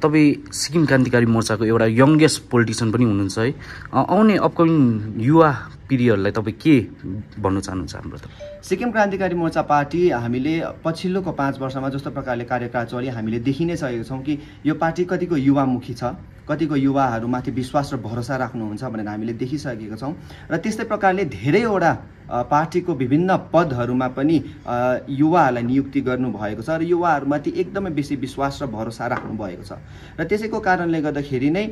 तपाईँ सिक्किम क्रान्तिकारी मोर्चाको एउटा यङ्गेस्ट पोलिटिसियन पनि हुनुहुन्छ है आउने अपकमिङ युवा पिँढीहरूलाई तपाईँ के भन्न चाहनुहुन्छ हाम्रो त सिक्किम क्रान्तिकारी मोर्चा पार्टी हामीले पछिल्लोको पाँच वर्षमा जस्तो प्रकारले कार्यकाल चल्यो हामीले देखि नै सकेको छौँ कि यो पार्टी कतिको युवामुखी छ कतिको युवाहरूमाथि विश्वास र भरोसा राख्नुहुन्छ भनेर हामीले देखिसकेका छौँ र त्यस्तै प्रकारले धेरैवटा पार्टीको विभिन्न पदहरूमा पनि युवाहरूलाई नियुक्ति गर्नुभएको छ र युवाहरूमाथि एकदमै बेसी विश्वास र भरोसा राख्नुभएको छ र त्यसैको कारणले गर्दाखेरि नै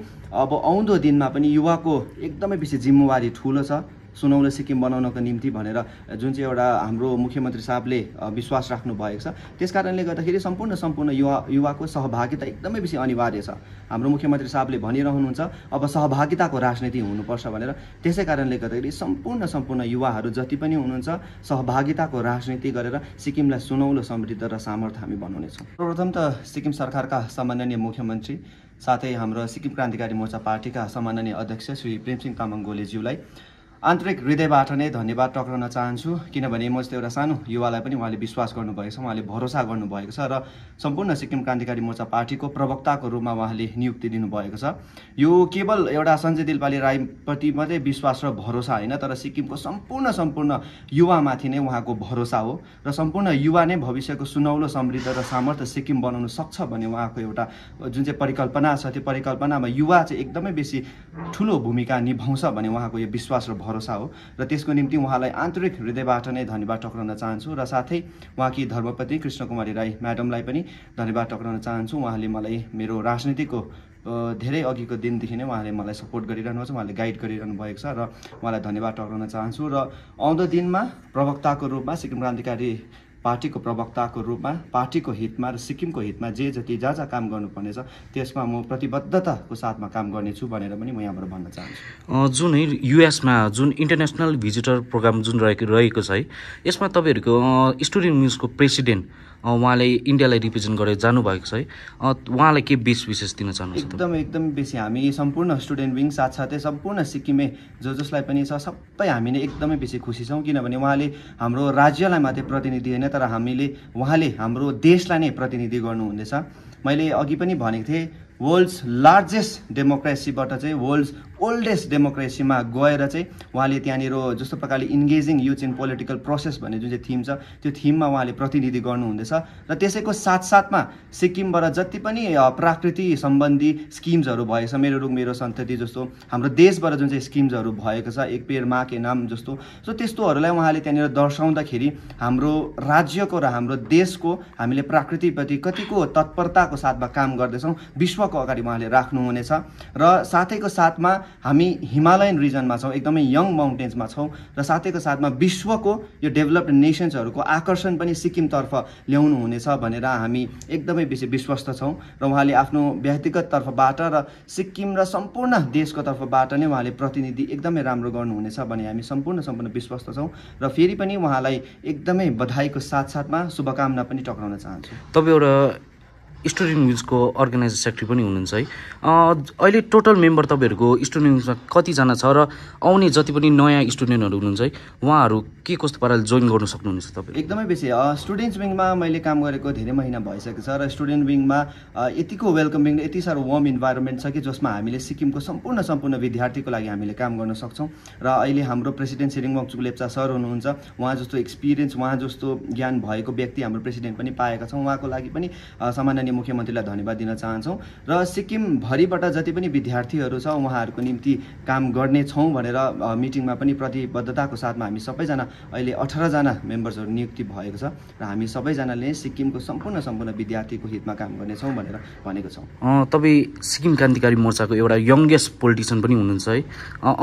अब आउँदो दिनमा पनि युवाको एकदमै बेसी जिम्मेवारी ठुलो छ सुनौलो सिक्किम बनाउनको निम्ति भनेर जुन चाहिँ एउटा हाम्रो मुख्यमन्त्री साहबले विश्वास राख्नु भएको छ त्यस कारणले गर्दाखेरि सम्पूर्ण सम्पूर्ण युवा युवाको सहभागिता एकदमै बेसी अनिवार्य छ हाम्रो मुख्यमन्त्री साहबले भनिरहनुहुन्छ अब सहभागिताको राजनीति हुनुपर्छ भनेर त्यसै कारणले गर्दाखेरि सम्पूर्ण सम्पूर्ण युवाहरू जति पनि हुनुहुन्छ सहभागिताको राजनीति गरेर सिक्किमलाई सुनौलो समृद्ध र सामर्थ्य हामी बनाउनेछौँ सर्वप्रथम त सिक्किम सरकारका सामान्य मुख्यमन्त्री साथै हाम्रो सिक्किम क्रान्तिकारी मोर्चा पार्टीका सामान्य अध्यक्ष श्री प्रेमसिंह तामाङ गोलेज्यूलाई आन्तरिक हृदयबाट नै धन्यवाद टक्राउन चाहन्छु किनभने म जस्तो एउटा सानो युवालाई पनि उहाँले विश्वास गर्नुभएको छ उहाँले भरोसा गर्नुभएको छ र सम्पूर्ण सिक्किम क्रान्तिकारी मोर्चा पार्टीको प्रवक्ताको रूपमा उहाँले नियुक्ति दिनुभएको छ यो केवल एउटा सञ्जय दिलपाली राईप्रति मात्रै विश्वास र भरोसा होइन तर सिक्किमको सम्पूर्ण सम्पूर्ण युवामाथि नै उहाँको भरोसा हो र सम्पूर्ण युवा नै भविष्यको सुनौलो समृद्ध र सामर्थ्य सिक्किम बनाउन सक्छ भन्ने उहाँको एउटा जुन चाहिँ परिकल्पना छ त्यो परिकल्पनामा युवा चाहिँ एकदमै बेसी ठुलो भूमिका निभाउँछ भन्ने उहाँको यो विश्वास र भरोसा हो र त्यसको निम्ति उहाँलाई आन्तरिक हृदयबाट नै धन्यवाद टक्राउन चाहन्छु र साथै उहाँकी धर्मपति कृष्ण कुमारी राई म्याडमलाई पनि धन्यवाद टक्राउन चाहन्छु उहाँले मलाई मेरो राजनीतिको धेरै अघिको दिनदेखि नै उहाँले मलाई सपोर्ट गरिरहनु छ उहाँले गाइड गरिरहनु भएको छ र उहाँलाई धन्यवाद टक्राउन चाहन्छु र आउँदो दिनमा प्रवक्ताको रूपमा सिक्किम क्रान्तिकारी पार्टीको प्रवक्ताको रूपमा पार्टीको हितमा र सिक्किमको हितमा जे जति जहाँ जहाँ काम गर्नुपर्नेछ त्यसमा म प्रतिबद्धताको साथमा काम गर्नेछु भनेर पनि म यहाँबाट भन्न चाहन्छु जुन है युएसमा जुन इन्टरनेसनल भिजिटर प्रोग्राम जुन रहेको रहेको छ है यसमा तपाईँहरूको स्टुडेन्ट न्युजको प्रेसिडेन्ट उहाँले इन्डियालाई रिप्रेजेन्ट गरेर जानुभएको छ है उहाँलाई के बेस विशेष दिन चाहनुहुन्छ एकदम एकदम बेसी हामी सम्पूर्ण स्टुडेन्ट विङ साथसाथै सम्पूर्ण सिक्किमे जो जसलाई पनि छ सबै हामी नै एकदमै बेसी खुसी छौँ किनभने उहाँले हाम्रो राज्यलाई मात्रै प्रतिनिधि होइन तर हामीले उहाँले हाम्रो देशलाई नै प्रतिनिधि गर्नुहुँदैछ मैले अघि पनि भनेको थिएँ वर्ल्ड्स लार्जेस्ट डेमोक्रेसीबाट चाहिँ वर्ल्ड्स ओल्डेस्ट डेमोक्रेसीमा गएर चाहिँ उहाँले त्यहाँनिर जस्तो प्रकारले engaging youth in political process भन्ने जुन चाहिँ थिम छ त्यो थिममा उहाँले प्रतिनिधि गर्नुहुँदैछ र त्यसैको साथसाथमा सिक्किमबाट जति पनि प्राकृति सम्बन्धी स्किम्सहरू भएछ मेरो रुख मेरो सन्तति जस्तो हाम्रो देशबाट जुन चाहिँ स्किम्सहरू भएको छ एक पेर माके नाम जस्तो सो त्यस्तोहरूलाई उहाँले त्यहाँनिर दर्शाउँदाखेरि हाम्रो राज्यको र हाम्रो देशको हामीले प्राकृतिप्रति कतिको तत्परताको साथमा काम गर्दैछौँ विश्वको अगाडि उहाँले राख्नुहुनेछ र साथैको साथमा हामी हिमालयन रिजनमा छौँ एकदमै यङ माउन्टेन्समा छौँ र साथैको साथमा विश्वको यो डेभलप्ड नेसन्सहरूको आकर्षण पनि सिक्किमतर्फ ल्याउनु हुनेछ भनेर हामी एकदमै बेसी विश्वस्त छौँ र उहाँले आफ्नो व्यक्तिगत तर्फबाट र सिक्किम र सम्पूर्ण देशको तर्फबाट नै उहाँले प्रतिनिधि एकदमै राम्रो गर्नुहुनेछ भने हामी सम्पूर्ण सम्पूर्ण विश्वस्त छौँ र फेरि पनि उहाँलाई एकदमै बधाईको साथसाथमा शुभकामना पनि टक्राउन चाहन्छु तपाईँ एउटा स्टुडेन्ट विङ्सको अर्गनाइजर सेक्रेटरी पनि हुनुहुन्छ है अहिले टोटल मेम्बर तपाईँहरूको स्टुडेन्ट विङ्समा कतिजना छ र आउने जति पनि नयाँ स्टुडेन्टहरू हुनुहुन्छ है उहाँहरू के कस्तो पाराले जोइन गर्न सक्नुहुन्छ तपाईँ एकदमै बेसी स्टुडेन्ट्स विङमा मैले काम गरेको धेरै महिना भइसकेको छ र स्टुडेन्ट विङमा यतिको वेलकमिङ यति साह्रो वर्म इन्भाइरोमेन्ट छ कि जसमा हामीले सिक्किमको सम्पूर्ण सम्पूर्ण विद्यार्थीको लागि हामीले काम गर्न सक्छौँ र अहिले हाम्रो प्रेसिडेन्ट सिरिङ वाङचुक लेप्चा सर हुनुहुन्छ उहाँ जस्तो एक्सपिरियन्स उहाँ जस्तो ज्ञान भएको व्यक्ति हाम्रो प्रेसिडेन्ट पनि पाएका छौँ उहाँको लागि पनि सामान्य माननीय मुख्यमन्त्रीलाई धन्यवाद दिन चाहन्छौँ र सिक्किमभरिबाट जति पनि विद्यार्थीहरू छ उहाँहरूको निम्ति काम गर्नेछौँ भनेर मिटिङमा पनि प्रतिबद्धताको साथमा हामी सबैजना अहिले अठारजना मेम्बर्सहरू नियुक्ति भएको छ र हामी सबैजनाले सिक्किमको सम्पूर्ण सम्पूर्ण विद्यार्थीको हितमा काम गर्नेछौँ भनेर भनेको छौँ तपाईँ सिक्किम क्रान्तिकारी मोर्चाको एउटा यङ्गेस्ट पोलिटिसियन पनि हुनुहुन्छ है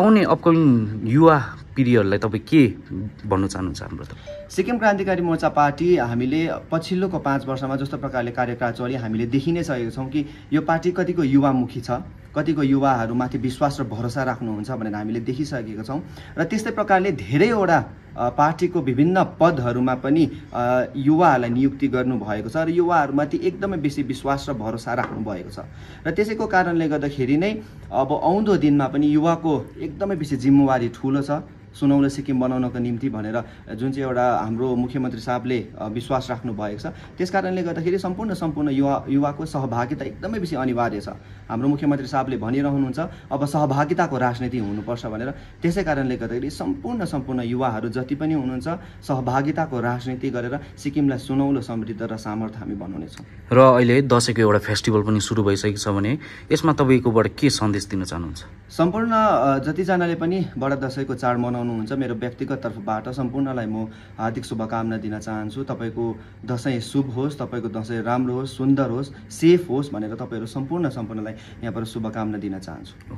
आउने अपकमिङ युवा पिँढीहरूलाई तपाईँ के भन्न चाहनुहुन्छ हाम्रो त सिक्किम क्रान्तिकारी मोर्चा पार्टी हामीले पछिल्लोको पाँच वर्षमा जस्तो प्रकारले कार्यकाल चल्यो हामीले देखि नै सकेको छौँ कि यो पार्टी कतिको युवामुखी छ कतिको युवाहरूमाथि विश्वास र भरोसा राख्नुहुन्छ भनेर हामीले देखिसकेको छौँ र त्यस्तै प्रकारले धेरैवटा पार्टीको विभिन्न पदहरूमा पनि युवाहरूलाई नियुक्ति गर्नुभएको छ र युवाहरूमाथि एकदमै बेसी विश्वास र भरोसा राख्नुभएको छ र त्यसैको कारणले गर्दाखेरि नै अब आउँदो दिनमा पनि युवाको एकदमै बेसी जिम्मेवारी ठुलो छ सुनौलो सिक्किम बनाउनको निम्ति भनेर जुन चाहिँ एउटा हाम्रो मुख्यमन्त्री साहबले विश्वास राख्नु भएको छ त्यस कारणले गर्दाखेरि सम्पूर्ण सम्पूर्ण युवा युवाको सहभागिता एकदमै बेसी अनिवार्य छ हाम्रो मुख्यमन्त्री साहबले भनिरहनुहुन्छ अब सहभागिताको राजनीति हुनुपर्छ भनेर त्यसै कारणले गर्दाखेरि सम्पूर्ण सम्पूर्ण युवाहरू जति पनि हुनुहुन्छ सहभागिताको राजनीति गरेर सिक्किमलाई सुनौलो समृद्ध र सामर्थ्य हामी बनाउनेछौँ र अहिले दसैँको एउटा फेस्टिभल पनि सुरु भइसकेको छ भने यसमा तपाईँकोबाट के सन्देश दिन चाहनुहुन्छ सम्पूर्ण जतिजनाले पनि बडा दसैँको चाड मनाउनु गर्नुहुन्छ मेरो व्यक्तिगत तर्फबाट सम्पूर्णलाई म हार्दिक शुभकामना दिन चाहन्छु तपाईँको दसैँ शुभ होस् तपाईँको दसैँ राम्रो होस् सुन्दर होस् सेफ होस् भनेर तपाईँहरू सम्पूर्ण सम्पूर्णलाई यहाँबाट शुभकामना दिन चाहन्छु